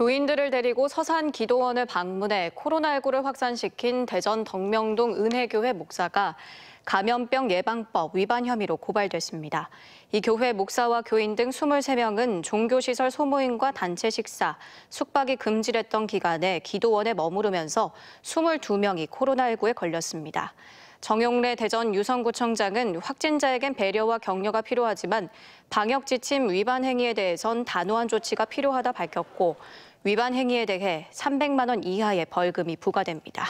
교인들을 데리고 서산 기도원을 방문해 코로나19를 확산시킨 대전 덕명동 은혜교회 목사가 감염병 예방법 위반 혐의로 고발됐습니다. 이 교회 목사와 교인 등 23명은 종교시설 소모임과 단체 식사, 숙박이 금지됐던 기간에 기도원에 머무르면서 22명이 코로나19에 걸렸습니다. 정용래 대전 유성구청장은 확진자에겐 배려와 격려가 필요하지만 방역지침 위반 행위에 대해선 단호한 조치가 필요하다 밝혔고 위반 행위에 대해 300만 원 이하의 벌금이 부과됩니다.